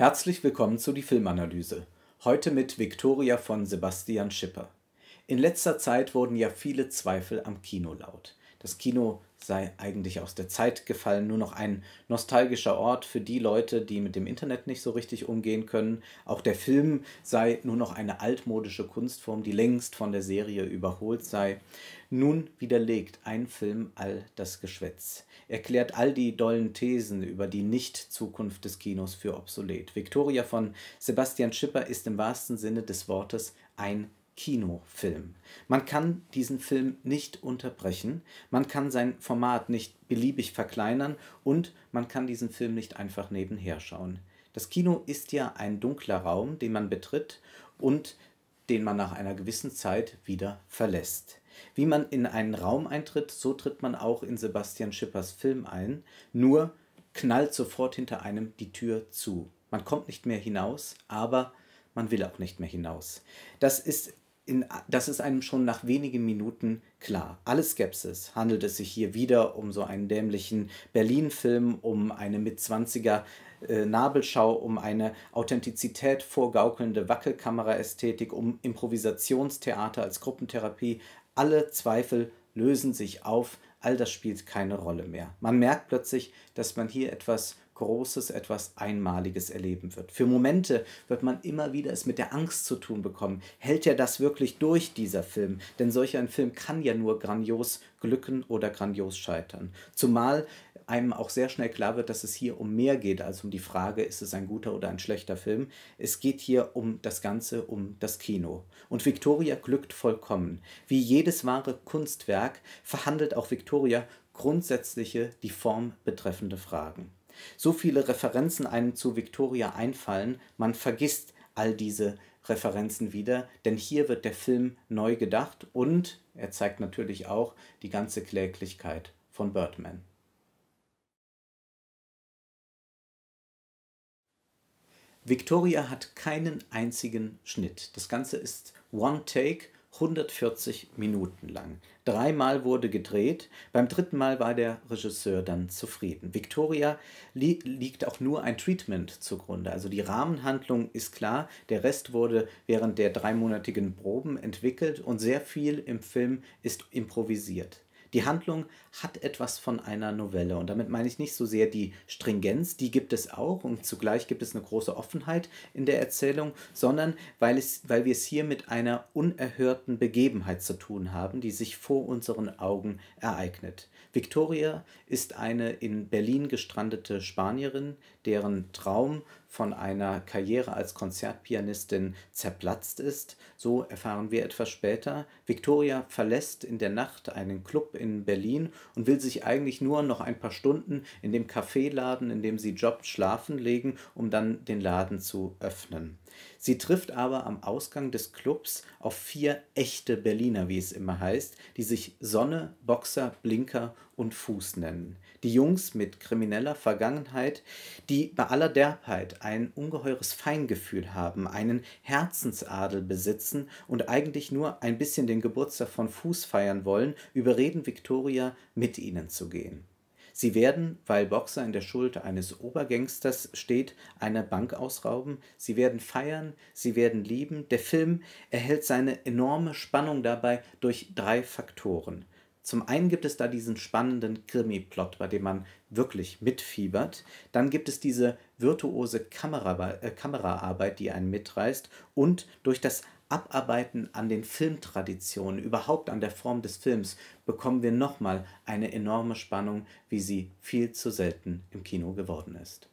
Herzlich willkommen zu die Filmanalyse. Heute mit Viktoria von Sebastian Schipper. In letzter Zeit wurden ja viele Zweifel am Kino laut. Das Kino sei eigentlich aus der Zeit gefallen, nur noch ein nostalgischer Ort für die Leute, die mit dem Internet nicht so richtig umgehen können. Auch der Film sei nur noch eine altmodische Kunstform, die längst von der Serie überholt sei. Nun widerlegt ein Film all das Geschwätz, erklärt all die dollen Thesen über die Nicht-Zukunft des Kinos für obsolet. Victoria von Sebastian Schipper ist im wahrsten Sinne des Wortes ein Kinofilm. Man kann diesen Film nicht unterbrechen, man kann sein Format nicht beliebig verkleinern und man kann diesen Film nicht einfach nebenher schauen. Das Kino ist ja ein dunkler Raum, den man betritt und den man nach einer gewissen Zeit wieder verlässt. Wie man in einen Raum eintritt, so tritt man auch in Sebastian Schippers Film ein, nur knallt sofort hinter einem die Tür zu. Man kommt nicht mehr hinaus, aber man will auch nicht mehr hinaus. Das ist in, das ist einem schon nach wenigen Minuten klar. Alle Skepsis handelt es sich hier wieder um so einen dämlichen Berlin-Film, um eine mit 20er äh, Nabelschau, um eine Authentizität vorgaukelnde Wackelkamera-Ästhetik, um Improvisationstheater als Gruppentherapie. Alle Zweifel lösen sich auf, all das spielt keine Rolle mehr. Man merkt plötzlich, dass man hier etwas Großes, etwas Einmaliges erleben wird. Für Momente wird man immer wieder es mit der Angst zu tun bekommen. Hält er das wirklich durch, dieser Film? Denn solch ein Film kann ja nur grandios glücken oder grandios scheitern. Zumal einem auch sehr schnell klar wird, dass es hier um mehr geht als um die Frage, ist es ein guter oder ein schlechter Film. Es geht hier um das Ganze, um das Kino. Und Victoria glückt vollkommen. Wie jedes wahre Kunstwerk verhandelt auch Victoria grundsätzliche, die Form betreffende Fragen so viele Referenzen einem zu Victoria einfallen, man vergisst all diese Referenzen wieder, denn hier wird der Film neu gedacht und er zeigt natürlich auch die ganze Kläglichkeit von Birdman. Victoria hat keinen einzigen Schnitt. Das Ganze ist One Take 140 Minuten lang. Dreimal wurde gedreht, beim dritten Mal war der Regisseur dann zufrieden. Victoria li liegt auch nur ein Treatment zugrunde. Also die Rahmenhandlung ist klar, der Rest wurde während der dreimonatigen Proben entwickelt und sehr viel im Film ist improvisiert. Die Handlung hat etwas von einer Novelle und damit meine ich nicht so sehr die Stringenz, die gibt es auch und zugleich gibt es eine große Offenheit in der Erzählung, sondern weil, es, weil wir es hier mit einer unerhörten Begebenheit zu tun haben, die sich vor unseren Augen ereignet. Victoria ist eine in Berlin gestrandete Spanierin, deren Traum von einer Karriere als Konzertpianistin zerplatzt ist. So erfahren wir etwas später. Victoria verlässt in der Nacht einen Club in Berlin und will sich eigentlich nur noch ein paar Stunden in dem Kaffeeladen, in dem sie jobbt, schlafen legen, um dann den Laden zu öffnen. Sie trifft aber am Ausgang des Clubs auf vier echte Berliner, wie es immer heißt, die sich Sonne, Boxer, Blinker und Fuß nennen. Die Jungs mit krimineller Vergangenheit, die bei aller Derbheit ein ungeheures Feingefühl haben, einen Herzensadel besitzen und eigentlich nur ein bisschen den Geburtstag von Fuß feiern wollen, überreden Victoria, mit ihnen zu gehen. Sie werden, weil Boxer in der Schuld eines Obergangsters steht, eine Bank ausrauben, sie werden feiern, sie werden lieben. Der Film erhält seine enorme Spannung dabei durch drei Faktoren. Zum einen gibt es da diesen spannenden Krimi-Plot, bei dem man wirklich mitfiebert. Dann gibt es diese virtuose Kamera, äh, Kameraarbeit, die einen mitreißt. Und durch das Abarbeiten an den Filmtraditionen, überhaupt an der Form des Films, bekommen wir nochmal eine enorme Spannung, wie sie viel zu selten im Kino geworden ist.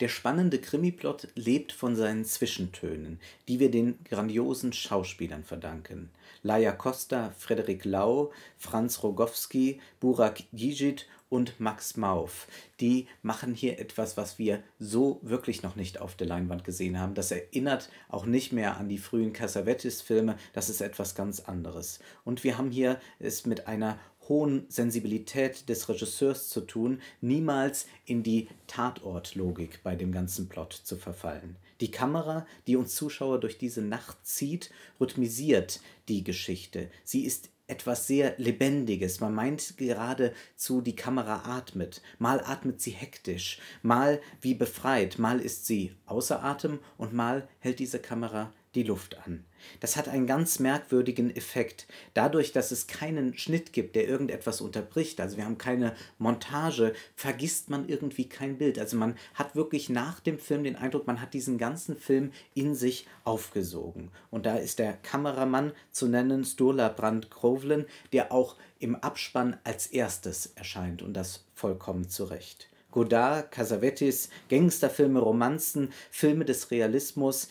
Der spannende Krimiplot lebt von seinen Zwischentönen, die wir den grandiosen Schauspielern verdanken. Laia Costa, Frederik Lau, Franz Rogowski, Burak Yigit und Max Mauf. Die machen hier etwas, was wir so wirklich noch nicht auf der Leinwand gesehen haben. Das erinnert auch nicht mehr an die frühen Cassavetes-Filme. Das ist etwas ganz anderes. Und wir haben hier es mit einer hohen Sensibilität des Regisseurs zu tun, niemals in die Tatortlogik bei dem ganzen Plot zu verfallen. Die Kamera, die uns Zuschauer durch diese Nacht zieht, rhythmisiert die Geschichte. Sie ist etwas sehr Lebendiges. Man meint geradezu, die Kamera atmet. Mal atmet sie hektisch, mal wie befreit, mal ist sie außer Atem und mal hält diese Kamera die Luft an. Das hat einen ganz merkwürdigen Effekt. Dadurch, dass es keinen Schnitt gibt, der irgendetwas unterbricht, also wir haben keine Montage, vergisst man irgendwie kein Bild. Also man hat wirklich nach dem Film den Eindruck, man hat diesen ganzen Film in sich aufgesogen. Und da ist der Kameramann zu nennen, Sturla Brand Krovlen, der auch im Abspann als erstes erscheint und das vollkommen zu Recht. Godard, Casavettis, Gangsterfilme, Romanzen, Filme des Realismus,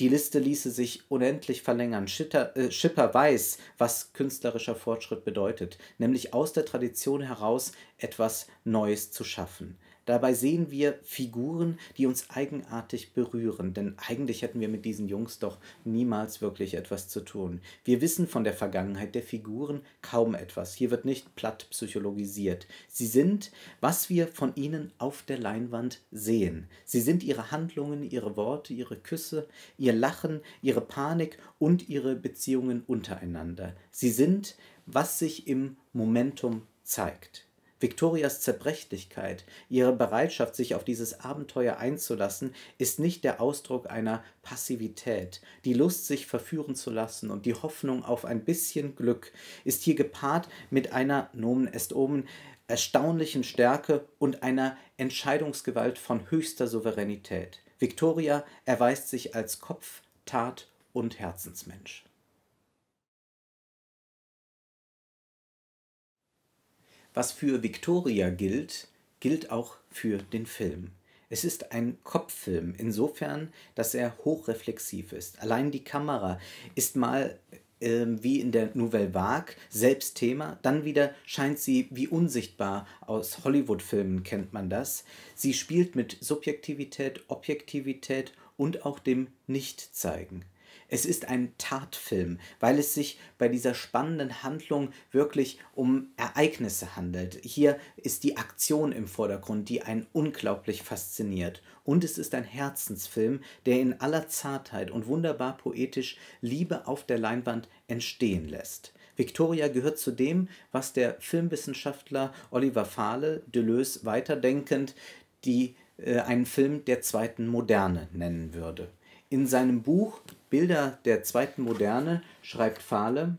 die Liste ließe sich unendlich verlängern. Schitter, äh, Schipper weiß, was künstlerischer Fortschritt bedeutet, nämlich aus der Tradition heraus etwas Neues zu schaffen. Dabei sehen wir Figuren, die uns eigenartig berühren, denn eigentlich hätten wir mit diesen Jungs doch niemals wirklich etwas zu tun. Wir wissen von der Vergangenheit der Figuren kaum etwas. Hier wird nicht platt psychologisiert. Sie sind, was wir von ihnen auf der Leinwand sehen. Sie sind ihre Handlungen, ihre Worte, ihre Küsse, ihr Lachen, ihre Panik und ihre Beziehungen untereinander. Sie sind, was sich im Momentum zeigt. Victorias Zerbrechlichkeit, ihre Bereitschaft, sich auf dieses Abenteuer einzulassen, ist nicht der Ausdruck einer Passivität. Die Lust, sich verführen zu lassen und die Hoffnung auf ein bisschen Glück ist hier gepaart mit einer Nomen est omen erstaunlichen Stärke und einer Entscheidungsgewalt von höchster Souveränität. Victoria erweist sich als Kopf, Tat und Herzensmensch. Was für Victoria gilt, gilt auch für den Film. Es ist ein Kopffilm, insofern, dass er hochreflexiv ist. Allein die Kamera ist mal äh, wie in der Nouvelle Vague selbst Thema, dann wieder scheint sie wie unsichtbar, aus Hollywood-Filmen kennt man das. Sie spielt mit Subjektivität, Objektivität und auch dem Nichtzeigen. Es ist ein Tatfilm, weil es sich bei dieser spannenden Handlung wirklich um Ereignisse handelt. Hier ist die Aktion im Vordergrund, die einen unglaublich fasziniert. Und es ist ein Herzensfilm, der in aller Zartheit und wunderbar poetisch Liebe auf der Leinwand entstehen lässt. Victoria gehört zu dem, was der Filmwissenschaftler Oliver Fahle, Deleuze weiterdenkend, die, äh, einen Film der zweiten Moderne nennen würde. In seinem Buch Bilder der zweiten Moderne schreibt Fahle,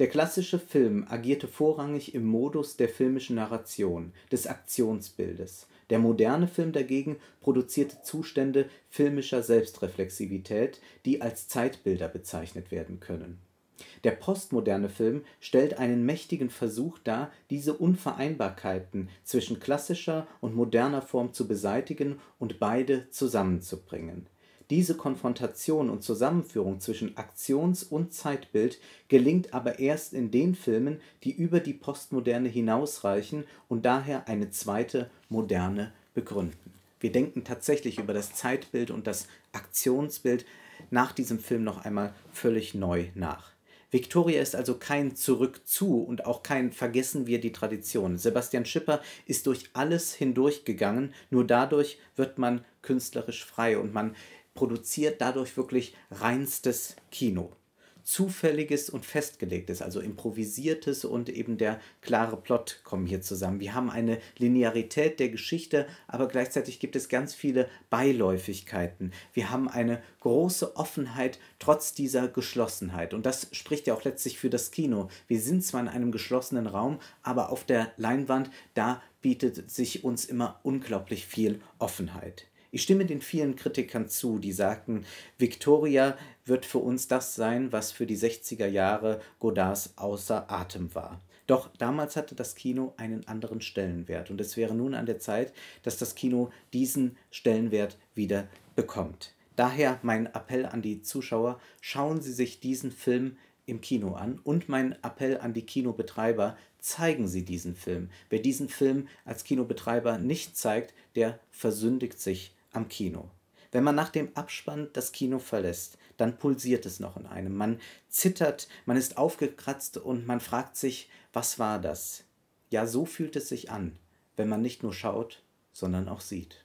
der klassische Film agierte vorrangig im Modus der filmischen Narration, des Aktionsbildes. Der moderne Film dagegen produzierte Zustände filmischer Selbstreflexivität, die als Zeitbilder bezeichnet werden können. Der postmoderne Film stellt einen mächtigen Versuch dar, diese Unvereinbarkeiten zwischen klassischer und moderner Form zu beseitigen und beide zusammenzubringen diese Konfrontation und Zusammenführung zwischen Aktions und Zeitbild gelingt aber erst in den Filmen, die über die Postmoderne hinausreichen und daher eine zweite Moderne begründen. Wir denken tatsächlich über das Zeitbild und das Aktionsbild nach diesem Film noch einmal völlig neu nach. Victoria ist also kein Zurück zu und auch kein Vergessen wir die Tradition. Sebastian Schipper ist durch alles hindurchgegangen, nur dadurch wird man künstlerisch frei und man produziert dadurch wirklich reinstes Kino. Zufälliges und Festgelegtes, also improvisiertes und eben der klare Plot kommen hier zusammen. Wir haben eine Linearität der Geschichte, aber gleichzeitig gibt es ganz viele Beiläufigkeiten. Wir haben eine große Offenheit trotz dieser Geschlossenheit. Und das spricht ja auch letztlich für das Kino. Wir sind zwar in einem geschlossenen Raum, aber auf der Leinwand, da bietet sich uns immer unglaublich viel Offenheit. Ich stimme den vielen Kritikern zu, die sagten, Victoria wird für uns das sein, was für die 60er Jahre Godards außer Atem war. Doch damals hatte das Kino einen anderen Stellenwert und es wäre nun an der Zeit, dass das Kino diesen Stellenwert wieder bekommt. Daher mein Appell an die Zuschauer, schauen Sie sich diesen Film im Kino an und mein Appell an die Kinobetreiber, zeigen Sie diesen Film. Wer diesen Film als Kinobetreiber nicht zeigt, der versündigt sich am Kino. Wenn man nach dem Abspann das Kino verlässt, dann pulsiert es noch in einem. Man zittert, man ist aufgekratzt und man fragt sich, was war das? Ja, so fühlt es sich an, wenn man nicht nur schaut, sondern auch sieht.